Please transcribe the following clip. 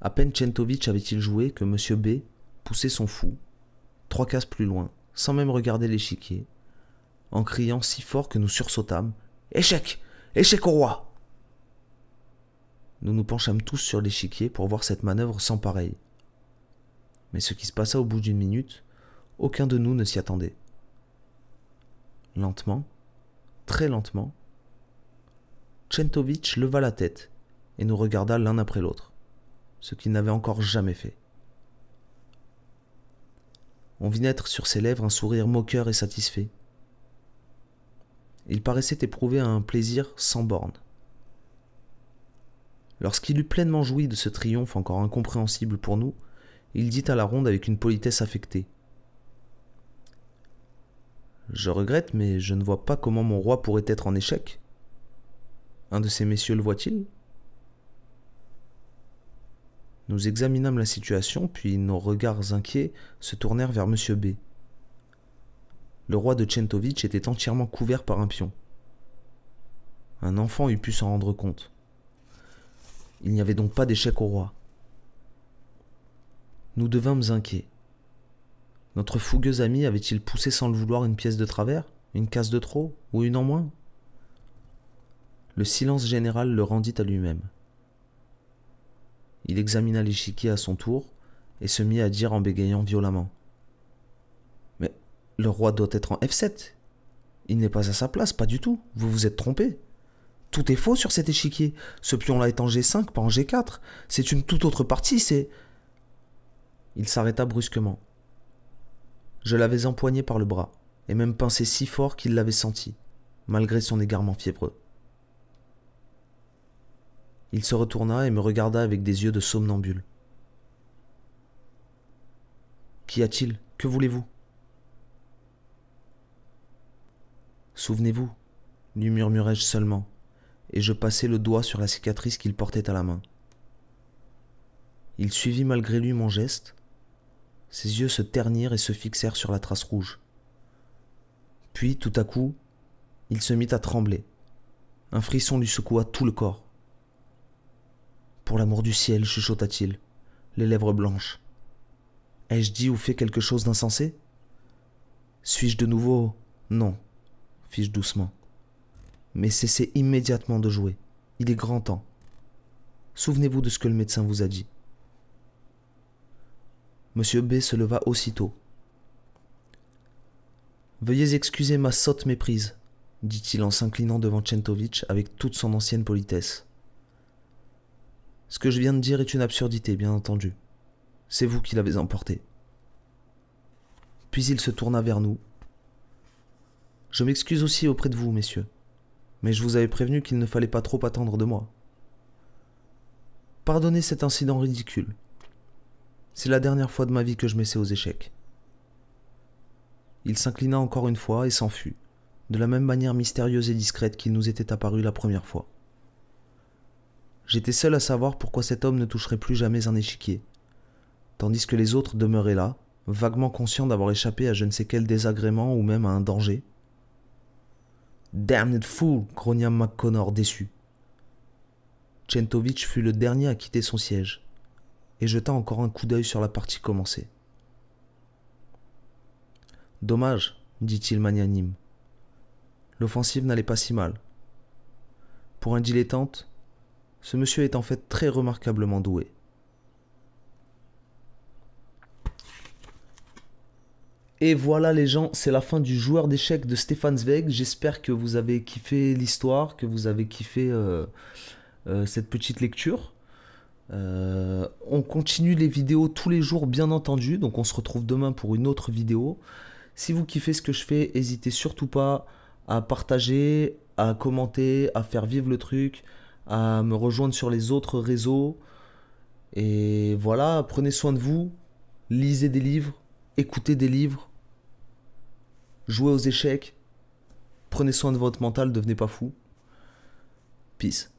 À peine Centovic avait-il joué que M. B poussait son fou, trois cases plus loin, sans même regarder l'échiquier, en criant si fort que nous sursautâmes Échec Échec au roi Nous nous penchâmes tous sur l'échiquier pour voir cette manœuvre sans pareille. Mais ce qui se passa au bout d'une minute aucun de nous ne s'y attendait. Lentement, très lentement, Tchentovitch leva la tête et nous regarda l'un après l'autre, ce qu'il n'avait encore jamais fait. On vit naître sur ses lèvres un sourire moqueur et satisfait. Il paraissait éprouver un plaisir sans bornes. Lorsqu'il eut pleinement joui de ce triomphe encore incompréhensible pour nous, il dit à la ronde avec une politesse affectée je regrette, mais je ne vois pas comment mon roi pourrait être en échec. Un de ces messieurs le voit-il Nous examinâmes la situation, puis nos regards inquiets se tournèrent vers M. B. Le roi de Tchentovitch était entièrement couvert par un pion. Un enfant eût pu s'en rendre compte. Il n'y avait donc pas d'échec au roi. Nous devînmes inquiets. Notre fougueux ami avait-il poussé sans le vouloir une pièce de travers, une case de trop ou une en moins Le silence général le rendit à lui-même. Il examina l'échiquier à son tour et se mit à dire en bégayant violemment. Mais le roi doit être en F7. Il n'est pas à sa place, pas du tout. Vous vous êtes trompé. Tout est faux sur cet échiquier. Ce pion-là est en G5, pas en G4. C'est une toute autre partie, c'est... Il s'arrêta brusquement je l'avais empoigné par le bras, et même pincé si fort qu'il l'avait senti, malgré son égarement fiévreux. Il se retourna et me regarda avec des yeux de somnambule. Qu'y a-t-il Que voulez-vous Souvenez-vous, lui murmurai-je seulement, et je passai le doigt sur la cicatrice qu'il portait à la main. Il suivit malgré lui mon geste, ses yeux se ternirent et se fixèrent sur la trace rouge. Puis, tout à coup, il se mit à trembler. Un frisson lui secoua tout le corps. Pour l'amour du ciel, chuchota-t-il, les lèvres blanches. Ai-je dit ou fait quelque chose d'insensé Suis-je de nouveau Non, fis-je doucement. Mais cessez immédiatement de jouer. Il est grand temps. Souvenez-vous de ce que le médecin vous a dit. Monsieur B se leva aussitôt. Veuillez excuser ma sotte méprise, dit-il en s'inclinant devant Tchentovitch avec toute son ancienne politesse. Ce que je viens de dire est une absurdité, bien entendu. C'est vous qui l'avez emporté. Puis il se tourna vers nous. Je m'excuse aussi auprès de vous, messieurs, mais je vous avais prévenu qu'il ne fallait pas trop attendre de moi. Pardonnez cet incident ridicule. C'est la dernière fois de ma vie que je m'essaie aux échecs. Il s'inclina encore une fois et s'en fut, de la même manière mystérieuse et discrète qu'il nous était apparu la première fois. J'étais seul à savoir pourquoi cet homme ne toucherait plus jamais un échiquier, tandis que les autres demeuraient là, vaguement conscients d'avoir échappé à je ne sais quel désagrément ou même à un danger. Damned fool grogna McConnor déçu. Centovich fut le dernier à quitter son siège et jeta encore un coup d'œil sur la partie commencée. Dommage, dit-il magnanime. L'offensive n'allait pas si mal. Pour un dilettante, ce monsieur est en fait très remarquablement doué. Et voilà les gens, c'est la fin du joueur d'échecs de Stéphane Zweig. J'espère que vous avez kiffé l'histoire, que vous avez kiffé euh, euh, cette petite lecture. Euh, on continue les vidéos tous les jours, bien entendu. Donc on se retrouve demain pour une autre vidéo. Si vous kiffez ce que je fais, n'hésitez surtout pas à partager, à commenter, à faire vivre le truc, à me rejoindre sur les autres réseaux. Et voilà, prenez soin de vous, lisez des livres, écoutez des livres, jouez aux échecs, prenez soin de votre mental, devenez pas fou. Peace.